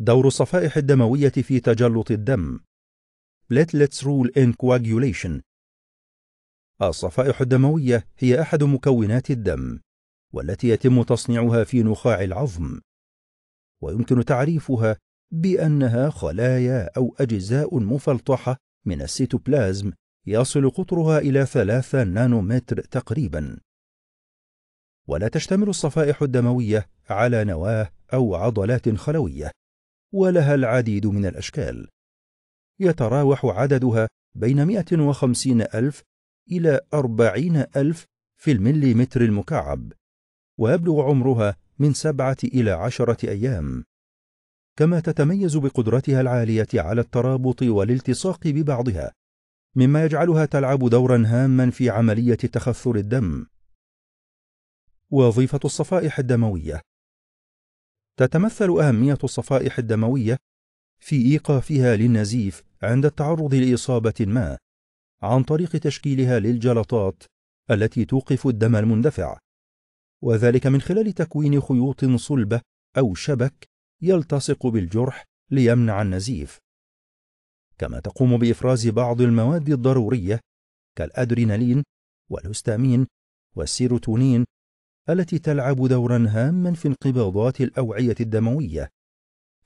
دور الصفائح الدموية في تجلط الدم platelets rule in coagulation الصفائح الدموية هي أحد مكونات الدم والتي يتم تصنيعها في نخاع العظم ويمكن تعريفها بأنها خلايا أو أجزاء مفلطحة من السيتوبلازم يصل قطرها إلى ثلاثة نانومتر تقريبا ولا تشتمل الصفائح الدموية على نواة أو عضلات خلوية ولها العديد من الأشكال يتراوح عددها بين 150 ألف إلى 40 ألف في المليمتر المكعب ويبلغ عمرها من سبعة إلى عشرة أيام كما تتميز بقدرتها العالية على الترابط والالتصاق ببعضها مما يجعلها تلعب دورا هاما في عملية تخثر الدم وظيفة الصفائح الدموية تتمثل أهمية الصفائح الدموية في إيقافها للنزيف عند التعرض لإصابة ما عن طريق تشكيلها للجلطات التي توقف الدم المندفع وذلك من خلال تكوين خيوط صلبة أو شبك يلتصق بالجرح ليمنع النزيف كما تقوم بإفراز بعض المواد الضرورية كالأدرينالين والهستامين والسيروتونين التي تلعب دورا هاما في انقباضات الأوعية الدموية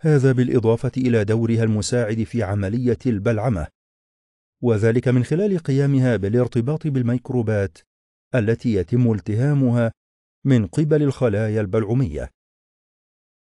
هذا بالإضافة إلى دورها المساعد في عملية البلعمة وذلك من خلال قيامها بالارتباط بالميكروبات التي يتم التهامها من قبل الخلايا البلعومية